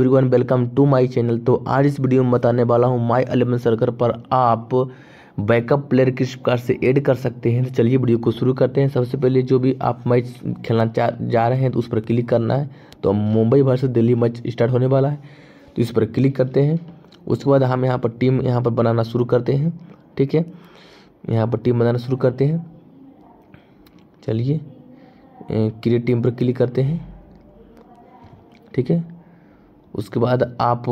everyone welcome to my channel तो आज इस वीडियो में बताने वाला हूँ माय अलेवन सर्कल पर आप बैकअप प्लेयर किस प्रकार से ऐड कर सकते हैं तो चलिए वीडियो को शुरू करते हैं सबसे पहले जो भी आप मैच खेलना चाह जा रहे हैं तो उस पर क्लिक करना है तो मुंबई से दिल्ली मैच स्टार्ट होने वाला है तो इस पर क्लिक करते हैं उसके बाद हम यहाँ पर टीम यहाँ पर बनाना शुरू करते हैं ठीक है यहाँ पर टीम बनाना शुरू करते हैं चलिए क्रिएट टीम पर क्लिक करते हैं ठीक है उसके बाद आप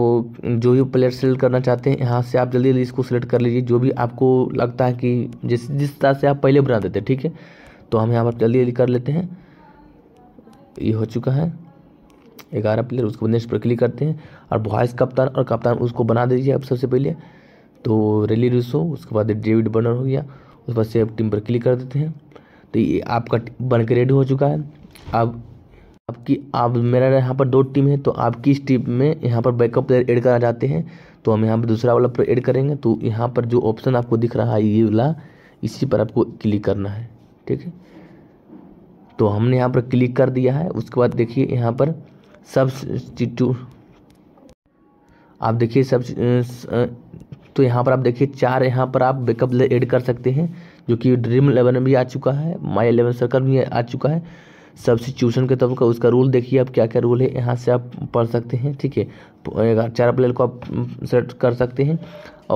जो भी प्लेयर सेलेक्ट करना चाहते हैं यहाँ से आप जल्दी जल्दी इसको सेलेक्ट कर लीजिए जो भी आपको लगता है कि जिस जिस तरह से आप पहले बना देते ठीक है तो हम यहाँ पर जल्दी जल्दी कर लेते हैं ये हो चुका है ग्यारह प्लेयर उसके बाद नेक्स्ट पर क्लिक करते हैं और वॉइस कप्तान और कप्तान उसको बना दीजिए आप सबसे पहले तो रेली रिसो उसके बाद डेविड बर्नर हो गया उसके बाद सेव टीम पर क्लिक कर देते हैं तो ये आपका बन के रेडी हो चुका है अब आपकी आप मेरा यहाँ पर दो टीम है तो आप किस टीम में यहाँ पर बैकअप प्लेयर ऐड करना चाहते हैं तो हम यहाँ पर दूसरा वाला प्लेयर ऐड करेंगे तो यहाँ पर जो ऑप्शन आपको दिख रहा है ये वाला इसी पर आपको क्लिक करना है ठीक है तो हमने यहाँ पर क्लिक कर दिया है उसके बाद देखिए यहाँ पर सब्सिट्यूट आप देखिए सब तो यहाँ पर आप देखिए चार यहाँ पर आप बैकअप ऐड कर सकते हैं जो कि ड्रीम इलेवन भी आ चुका है माई इलेवन सर्कल भी आ चुका है सब्सिट्यूशन के तौर का उसका रूल देखिए आप क्या क्या रूल है यहाँ से आप पढ़ सकते हैं ठीक है चार प्लेयर को आप सेट कर सकते हैं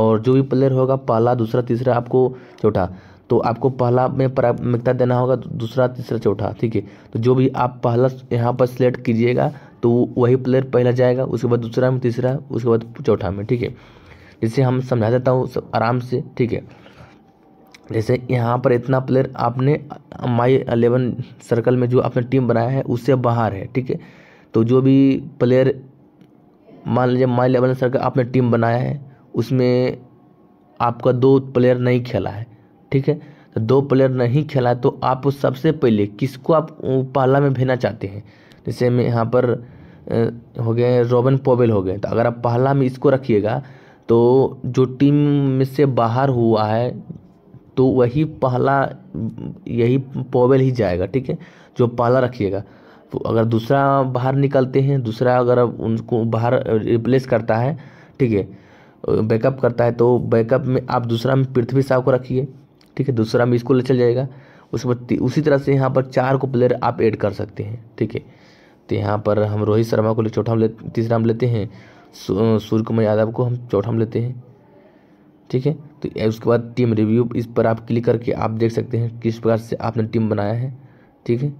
और जो भी प्लेयर होगा पहला दूसरा तीसरा आपको चौथा तो आपको पहला में प्राथमिकता देना होगा दूसरा तीसरा चौथा ठीक है तो जो भी आप पहला यहाँ पर सिलेक्ट कीजिएगा तो वही प्लेयर पहला जाएगा उसके बाद दूसरा में तीसरा उसके बाद चौथा में ठीक है इसे हम समझा देता हूँ आराम से ठीक है जैसे यहाँ पर इतना प्लेयर आपने माई अलेवन सर्कल में जो आपने टीम बनाया है उससे बाहर है ठीक है तो जो भी प्लेयर मान लीजिए माई अलेवन सर्कल आपने टीम बनाया है उसमें आपका दो प्लेयर नहीं खेला है ठीक है तो दो प्लेयर नहीं खेला तो आप सबसे पहले किसको आप पहला में भेजना चाहते हैं जैसे मैं यहाँ पर हो गए रोबन पोवेल हो गए तो अगर आप पहला में इसको रखिएगा तो जो टीम में से बाहर हुआ है तो वही पहला यही पोवेल ही जाएगा ठीक है जो पहला रखिएगा तो अगर दूसरा बाहर निकलते हैं दूसरा अगर उनको बाहर रिप्लेस करता है ठीक है बैकअप करता है तो बैकअप में आप दूसरा में पृथ्वी साहब को रखिए ठीक है दूसरा में इसको ले चल जाएगा उसमें उसी तरह से यहाँ पर चार को प्लेयर आप ऐड कर सकते हैं ठीक है तो यहाँ पर हम रोहित शर्मा को ले चौथा हम ले तीसरा हम लेते हैं सूर्य कुमार यादव को हम चौथा हम लेते हैं ठीक है तो उसके बाद टीम रिव्यू इस पर आप क्लिक करके आप देख सकते हैं किस प्रकार से आपने टीम बनाया है ठीक है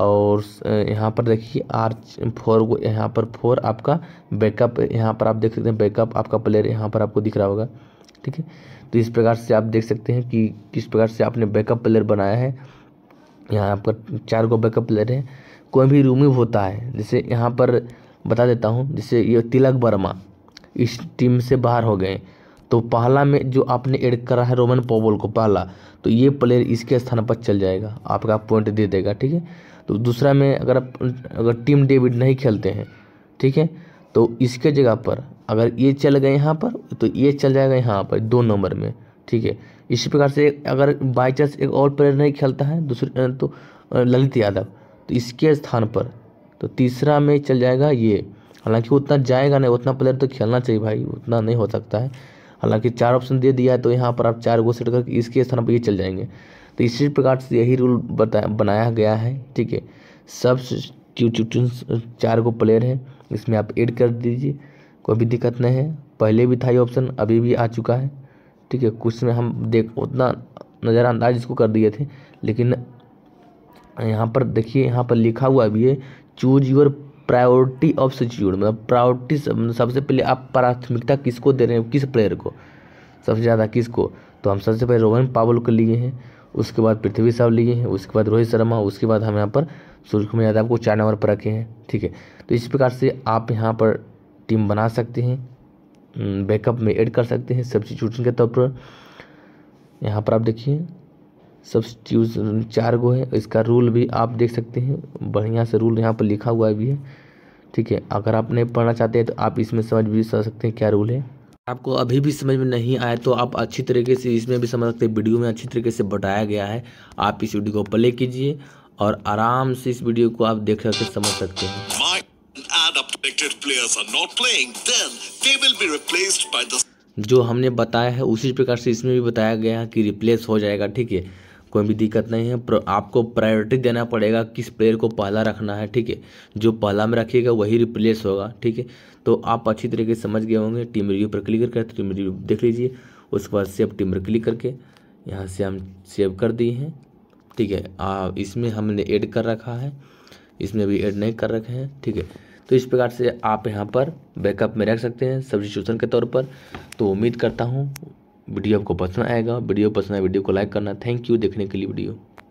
और यहाँ पर देखिए आर फोर को यहाँ पर फोर आपका बैकअप यहाँ पर आप देख सकते हैं बैकअप आपका प्लेयर यहाँ पर आपको दिख रहा होगा ठीक है तो इस प्रकार से आप देख सकते हैं कि किस प्रकार से आपने बैकअप प्लेयर बनाया है यहाँ आपका चार गो बैकअप प्लेयर है कोई भी रूमिव होता है जैसे यहाँ पर बता देता हूँ जैसे ये तिलक वर्मा इस टीम से बाहर हो गए तो पहला में जो आपने एड करा है रोमन पोबोल को पहला तो ये प्लेयर इसके स्थान पर चल जाएगा आपका पॉइंट दे देगा ठीक है तो दूसरा में अगर आप अगर टीम डेविड नहीं खेलते हैं ठीक है तो इसके जगह पर अगर ये चल गए यहाँ पर तो ये चल जाएगा यहाँ पर दो नंबर में ठीक है इसी प्रकार से अगर बाई चांस एक और प्लेयर नहीं खेलता है दूसरे तो ललित यादव तो इसके स्थान पर तो तीसरा में चल जाएगा ये हालांकि उतना जाएगा नहीं उतना प्लेयर तो खेलना चाहिए भाई उतना नहीं हो सकता है हालांकि चार ऑप्शन दे दिया है तो यहाँ पर आप चार गो सेट करके इसके स्थान पर ये चल जाएंगे तो इसी प्रकार से यही रूल बताया बनाया गया है ठीक है सब चार गो प्लेयर हैं इसमें आप ऐड कर दीजिए कोई भी दिक्कत नहीं है पहले भी था ये ऑप्शन अभी भी आ चुका है ठीक है कुछ में हम देख उतना नज़रअंदाज इसको कर दिए थे लेकिन यहाँ पर देखिए यहाँ पर लिखा हुआ भी है choose your priority of substitute मतलब प्रायोरिटी मतलब सबसे पहले आप प्राथमिकता किसको दे रहे हैं किस प्लेयर को सबसे ज़्यादा किसको तो हम सबसे पहले रोहन पावल को लिए हैं उसके बाद पृथ्वी साहब लिए हैं उसके बाद रोहित शर्मा उसके बाद हम यहाँ पर सूर्यकुमार यादव को चार नंबर पर रखे हैं ठीक है तो इस प्रकार से आप यहाँ पर टीम बना सकते हैं बैकअप हम्म, में एड कर सकते हैं सब्सिट्यूशन के तौर पर यहाँ पर आप देखिए सब्सटीट्यूशन चार गो है इसका रूल भी आप देख सकते हैं बढ़िया से रूल यहाँ पर लिखा हुआ भी है ठीक है अगर आप नहीं पढ़ना चाहते हैं तो आप इसमें समझ भी समझ सकते हैं क्या रूल है आपको अभी भी समझ में नहीं आया तो आप अच्छी तरीके से इसमें भी समझ सकते हैं वीडियो में अच्छी तरीके से बताया गया है आप इस वीडियो को प्ले कीजिए और आराम से इस वीडियो को आप देख सकते समझ सकते हैं जो हमने बताया है उसी प्रकार से इसमें भी बताया गया है कि रिप्लेस हो जाएगा ठीक है कोई भी दिक्कत नहीं है आपको प्रायोरिटी देना पड़ेगा किस प्लेयर को पहला रखना है ठीक है जो पहला में रखिएगा वही रिप्लेस होगा ठीक है तो आप अच्छी तरीके से समझ गए होंगे टीम रिव्यू पर क्लिक करके टीम रिव्यू देख लीजिए उसके बाद सेव टीम पर क्लिक करके यहाँ से हम सेव कर दिए हैं ठीक है इसमें हमने ऐड कर रखा है इसमें भी ऐड नहीं कर रखे हैं ठीक है तो इस प्रकार से आप यहाँ पर बैकअप में रख सकते हैं सब्सिट्यूशन के तौर पर तो उम्मीद करता हूँ वीडियो आपको पसंद आएगा वीडियो पसंद आए वीडियो को लाइक करना थैंक यू देखने के लिए वीडियो